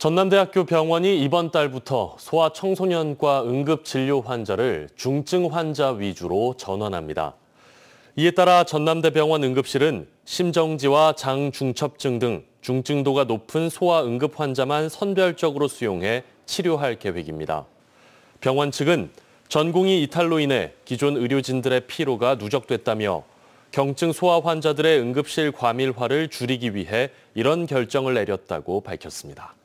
전남대학교 병원이 이번 달부터 소아청소년과 응급진료 환자를 중증 환자 위주로 전환합니다. 이에 따라 전남대병원 응급실은 심정지와 장중첩증 등 중증도가 높은 소아 응급 환자만 선별적으로 수용해 치료할 계획입니다. 병원 측은 전공이 이탈로 인해 기존 의료진들의 피로가 누적됐다며 경증 소아 환자들의 응급실 과밀화를 줄이기 위해 이런 결정을 내렸다고 밝혔습니다.